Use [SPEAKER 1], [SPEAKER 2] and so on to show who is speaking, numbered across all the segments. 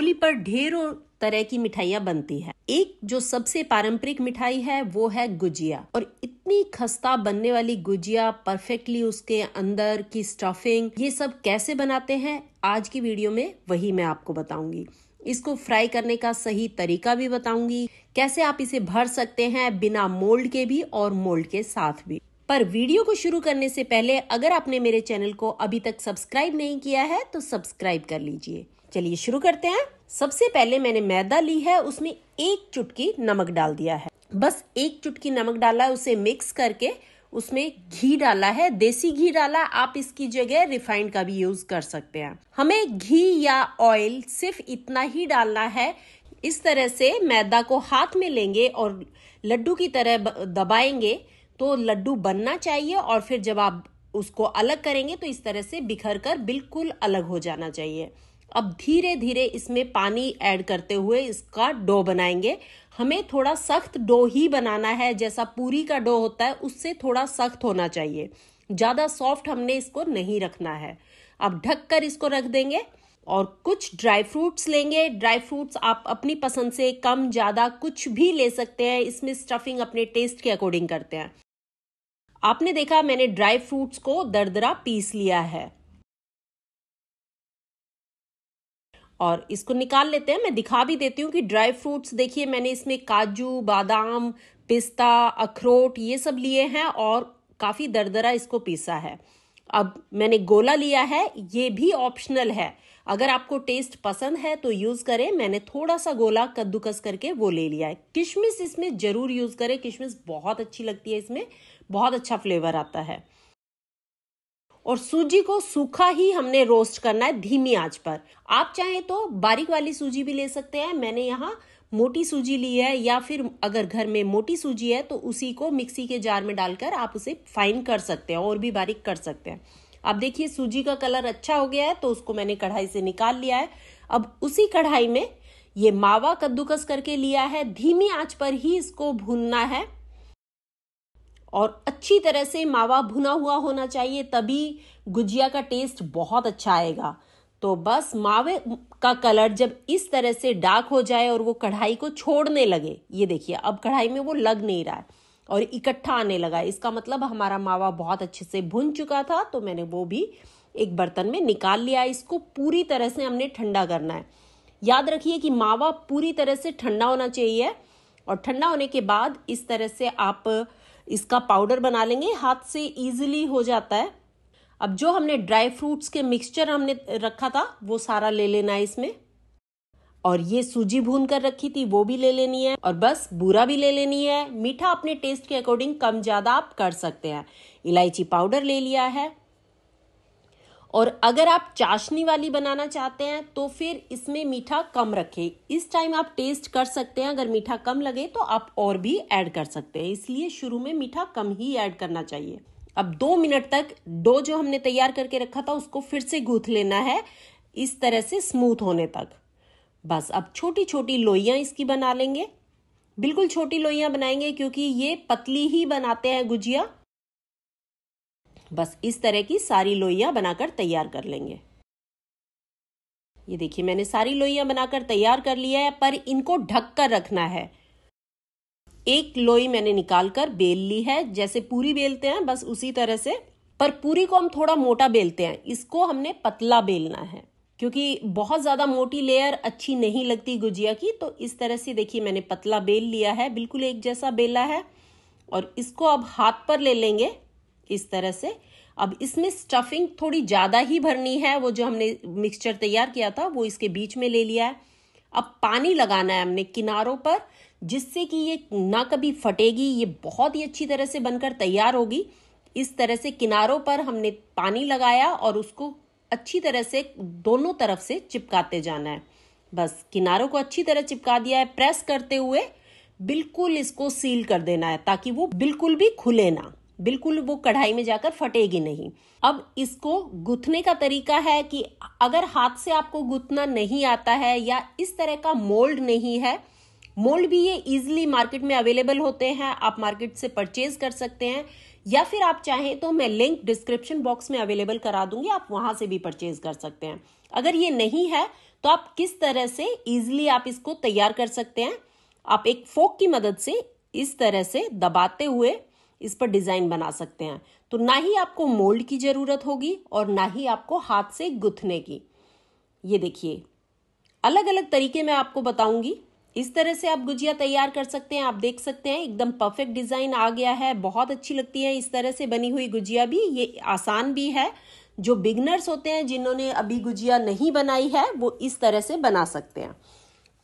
[SPEAKER 1] होली पर ढेरों तरह की मिठाइयाँ बनती है एक जो सबसे पारंपरिक मिठाई है वो है गुजिया और इतनी खस्ता बनने वाली गुजिया परफेक्टली उसके अंदर की स्टफिंग ये सब कैसे बनाते हैं आज की वीडियो में वही मैं आपको बताऊंगी इसको फ्राई करने का सही तरीका भी बताऊंगी कैसे आप इसे भर सकते हैं बिना मोल्ड के भी और मोल्ड के साथ भी पर वीडियो को शुरू करने से पहले अगर आपने मेरे चैनल को अभी तक सब्सक्राइब नहीं किया है तो सब्सक्राइब कर लीजिए चलिए शुरू करते हैं सबसे पहले मैंने मैदा ली है उसमें एक चुटकी नमक डाल दिया है बस एक चुटकी नमक डाला है उसे मिक्स करके उसमें घी डाला है देसी घी डाला आप इसकी जगह रिफाइंड का भी यूज कर सकते हैं हमें घी या ऑयल सिर्फ इतना ही डालना है इस तरह से मैदा को हाथ में लेंगे और लड्डू की तरह दबाएंगे तो लड्डू बनना चाहिए और फिर जब आप उसको अलग करेंगे तो इस तरह से बिखर कर बिल्कुल अलग हो जाना चाहिए अब धीरे धीरे इसमें पानी ऐड करते हुए इसका डो बनाएंगे हमें थोड़ा सख्त डो ही बनाना है जैसा पूरी का डो होता है उससे थोड़ा सख्त होना चाहिए ज़्यादा सॉफ्ट हमने इसको नहीं रखना है अब ढक कर इसको रख देंगे और कुछ ड्राई फ्रूट्स लेंगे ड्राई फ्रूट्स आप अपनी पसंद से कम ज़्यादा कुछ भी ले सकते हैं इसमें स्टफिंग अपने टेस्ट के अकॉर्डिंग करते हैं आपने देखा मैंने ड्राई फ्रूट्स को दरदरा पीस लिया है और इसको निकाल लेते हैं मैं दिखा भी देती हूँ कि ड्राई फ्रूट्स देखिए मैंने इसमें काजू बादाम पिस्ता अखरोट ये सब लिए हैं और काफ़ी दरदरा इसको पीसा है अब मैंने गोला लिया है ये भी ऑप्शनल है अगर आपको टेस्ट पसंद है तो यूज़ करें मैंने थोड़ा सा गोला कद्दूकस करके वो ले लिया है किशमिश इसमें ज़रूर यूज़ करें किशमिश बहुत अच्छी लगती है इसमें बहुत अच्छा फ्लेवर आता है और सूजी को सूखा ही हमने रोस्ट करना है धीमी आंच पर आप चाहें तो बारीक वाली सूजी भी ले सकते हैं मैंने यहाँ मोटी सूजी ली है या फिर अगर घर में मोटी सूजी है तो उसी को मिक्सी के जार में डालकर आप उसे फाइन कर सकते हैं और भी बारीक कर सकते हैं अब देखिए सूजी का कलर अच्छा हो गया है तो उसको मैंने कढ़ाई से निकाल लिया है अब उसी कढ़ाई में ये मावा कद्दूकस करके लिया है धीमी आंच पर ही इसको भूनना है और अच्छी तरह से मावा भुना हुआ होना चाहिए तभी गुजिया का टेस्ट बहुत अच्छा आएगा तो बस मावे का कलर जब इस तरह से डार्क हो जाए और वो कढ़ाई को छोड़ने लगे ये देखिए अब कढ़ाई में वो लग नहीं रहा है और इकट्ठा आने लगा इसका मतलब हमारा मावा बहुत अच्छे से भुन चुका था तो मैंने वो भी एक बर्तन में निकाल लिया इसको पूरी तरह से हमने ठंडा करना है याद रखिए कि मावा पूरी तरह से ठंडा होना चाहिए और ठंडा होने के बाद इस तरह से आप इसका पाउडर बना लेंगे हाथ से इजीली हो जाता है अब जो हमने ड्राई फ्रूट्स के मिक्सचर हमने रखा था वो सारा ले लेना है इसमें और ये सूजी भून कर रखी थी वो भी ले लेनी है और बस बूरा भी ले लेनी है मीठा अपने टेस्ट के अकॉर्डिंग कम ज़्यादा आप कर सकते हैं इलायची पाउडर ले लिया है और अगर आप चाशनी वाली बनाना चाहते हैं तो फिर इसमें मीठा कम रखें इस टाइम आप टेस्ट कर सकते हैं अगर मीठा कम लगे तो आप और भी ऐड कर सकते हैं इसलिए शुरू में मीठा कम ही ऐड करना चाहिए अब दो मिनट तक डो जो हमने तैयार करके रखा था उसको फिर से गूथ लेना है इस तरह से स्मूथ होने तक बस अब छोटी छोटी लोइयाँ इसकी बना लेंगे बिल्कुल छोटी लोइयाँ बनाएंगे क्योंकि ये पतली ही बनाते हैं गुजिया बस इस तरह की सारी लोइयां बनाकर तैयार कर लेंगे ये देखिए मैंने सारी लोइयां बनाकर तैयार कर लिया है पर इनको ढक कर रखना है एक लोई मैंने निकाल कर बेल ली है जैसे पूरी बेलते हैं बस उसी तरह से पर पूरी को हम थोड़ा मोटा बेलते हैं इसको हमने पतला बेलना है क्योंकि बहुत ज़्यादा मोटी लेयर अच्छी नहीं लगती गुजिया की तो इस तरह से देखिए मैंने पतला बेल लिया है बिल्कुल एक जैसा बेला है और इसको अब हाथ पर ले लेंगे इस तरह से अब इसमें स्टफिंग थोड़ी ज़्यादा ही भरनी है वो जो हमने मिक्सचर तैयार किया था वो इसके बीच में ले लिया है अब पानी लगाना है हमने किनारों पर जिससे कि ये ना कभी फटेगी ये बहुत ही अच्छी तरह से बनकर तैयार होगी इस तरह से किनारों पर हमने पानी लगाया और उसको अच्छी तरह से दोनों तरफ से चिपकाते जाना है बस किनारों को अच्छी तरह चिपका दिया है प्रेस करते हुए बिल्कुल इसको सील कर देना है ताकि वो बिल्कुल भी खुले ना बिल्कुल वो कढ़ाई में जाकर फटेगी नहीं अब इसको गुथने का तरीका है कि अगर हाथ से आपको गुथना नहीं आता है या इस तरह का मोल्ड नहीं है मोल्ड भी ये इजिली मार्केट में अवेलेबल होते हैं आप मार्केट से परचेज कर सकते हैं या फिर आप चाहें तो मैं लिंक डिस्क्रिप्शन बॉक्स में अवेलेबल करा दूंगी आप वहां से भी परचेज कर सकते हैं अगर ये नहीं है तो आप किस तरह से इजिली आप इसको तैयार कर सकते हैं आप एक फोक की मदद से इस तरह से दबाते हुए इस पर डिज़ाइन बना सकते हैं तो ना ही आपको मोल्ड की ज़रूरत होगी और ना ही आपको हाथ से गुथने की ये देखिए अलग अलग तरीके में आपको बताऊंगी इस तरह से आप गुजिया तैयार कर सकते हैं आप देख सकते हैं एकदम परफेक्ट डिज़ाइन आ गया है बहुत अच्छी लगती है इस तरह से बनी हुई गुजिया भी ये आसान भी है जो बिगनर्स होते हैं जिन्होंने अभी गुजिया नहीं बनाई है वो इस तरह से बना सकते हैं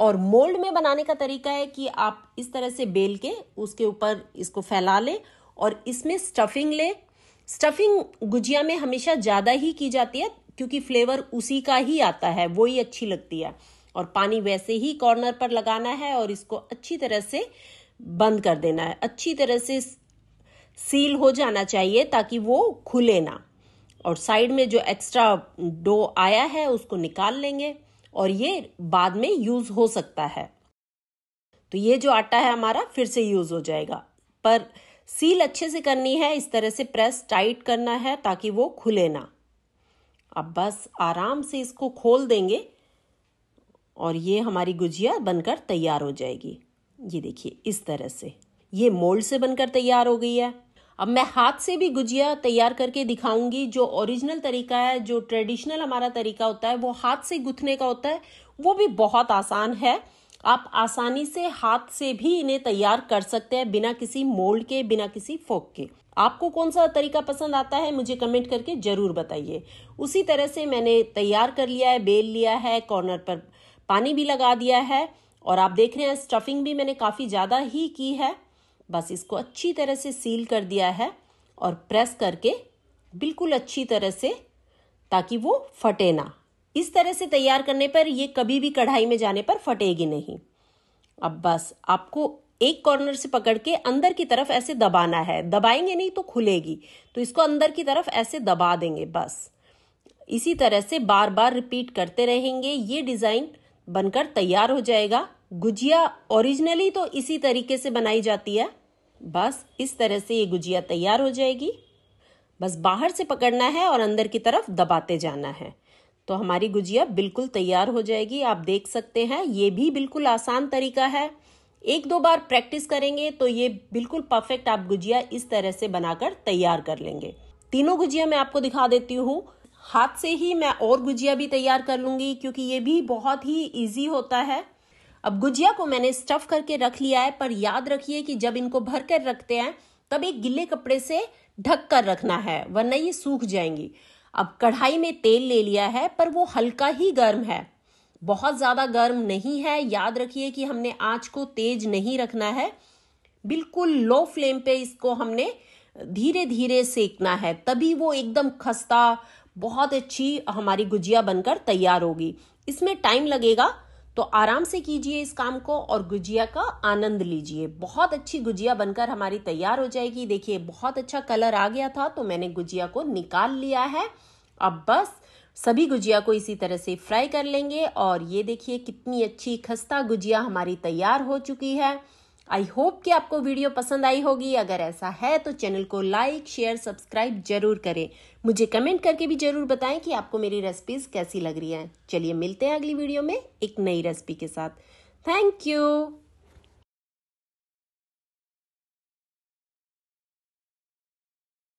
[SPEAKER 1] और मोल्ड में बनाने का तरीका है कि आप इस तरह से बेल के उसके ऊपर इसको फैला लें और इसमें स्टफिंग ले स्टफिंग गुजिया में हमेशा ज़्यादा ही की जाती है क्योंकि फ्लेवर उसी का ही आता है वो ही अच्छी लगती है और पानी वैसे ही कॉर्नर पर लगाना है और इसको अच्छी तरह से बंद कर देना है अच्छी तरह से सील हो जाना चाहिए ताकि वो खुले ना और साइड में जो एक्स्ट्रा डो आया है उसको निकाल लेंगे और ये बाद में यूज हो सकता है तो ये जो आटा है हमारा फिर से यूज हो जाएगा पर सील अच्छे से करनी है इस तरह से प्रेस टाइट करना है ताकि वो खुले ना अब बस आराम से इसको खोल देंगे और ये हमारी गुजिया बनकर तैयार हो जाएगी ये देखिए इस तरह से ये मोल्ड से बनकर तैयार हो गई है अब मैं हाथ से भी गुजिया तैयार करके दिखाऊंगी जो ओरिजिनल तरीका है जो ट्रेडिशनल हमारा तरीका होता है वो हाथ से गुथने का होता है वो भी बहुत आसान है आप आसानी से हाथ से भी इन्हें तैयार कर सकते हैं बिना किसी मोल्ड के बिना किसी फोक के आपको कौन सा तरीका पसंद आता है मुझे कमेंट करके ज़रूर बताइए उसी तरह से मैंने तैयार कर लिया है बेल लिया है कॉर्नर पर पानी भी लगा दिया है और आप देख रहे हैं स्टफिंग भी मैंने काफ़ी ज़्यादा ही की है बस इसको अच्छी तरह से सील कर दिया है और प्रेस करके बिल्कुल अच्छी तरह से ताकि वो फटे ना इस तरह से तैयार करने पर ये कभी भी कढ़ाई में जाने पर फटेगी नहीं अब बस आपको एक कॉर्नर से पकड़ के अंदर की तरफ ऐसे दबाना है दबाएंगे नहीं तो खुलेगी तो इसको अंदर की तरफ ऐसे दबा देंगे बस इसी तरह से बार बार रिपीट करते रहेंगे ये डिज़ाइन बनकर तैयार हो जाएगा गुजिया ओरिजिनली तो इसी तरीके से बनाई जाती है बस इस तरह से ये गुजिया तैयार हो जाएगी बस बाहर से पकड़ना है और अंदर की तरफ दबाते जाना है तो हमारी गुजिया बिल्कुल तैयार हो जाएगी आप देख सकते हैं ये भी बिल्कुल आसान तरीका है एक दो बार प्रैक्टिस करेंगे तो ये बिल्कुल परफेक्ट आप गुजिया इस तरह से बनाकर तैयार कर लेंगे तीनों गुजिया मैं आपको दिखा देती हूँ हाथ से ही मैं और गुजिया भी तैयार कर लूंगी क्योंकि ये भी बहुत ही ईजी होता है अब गुजिया को मैंने स्टफ करके रख लिया है पर याद रखिए कि जब इनको भर कर रखते हैं तब एक गिले कपड़े से ढक कर रखना है वरना ये सूख जाएंगी अब कढ़ाई में तेल ले लिया है पर वो हल्का ही गर्म है बहुत ज़्यादा गर्म नहीं है याद रखिए कि हमने आँच को तेज नहीं रखना है बिल्कुल लो फ्लेम पे इसको हमने धीरे धीरे सेकना है तभी वो एकदम खस्ता बहुत अच्छी हमारी गुजिया बनकर तैयार होगी इसमें टाइम लगेगा तो आराम से कीजिए इस काम को और गुजिया का आनंद लीजिए बहुत अच्छी गुजिया बनकर हमारी तैयार हो जाएगी देखिए बहुत अच्छा कलर आ गया था तो मैंने गुजिया को निकाल लिया है अब बस सभी गुजिया को इसी तरह से फ्राई कर लेंगे और ये देखिए कितनी अच्छी खस्ता गुजिया हमारी तैयार हो चुकी है आई होप कि आपको वीडियो पसंद आई होगी अगर ऐसा है तो चैनल को लाइक शेयर सब्सक्राइब जरूर करें मुझे कमेंट करके भी जरूर बताएं कि आपको मेरी रेसिपीज कैसी लग रही हैं चलिए मिलते हैं अगली वीडियो में एक नई रेसिपी के साथ थैंक यू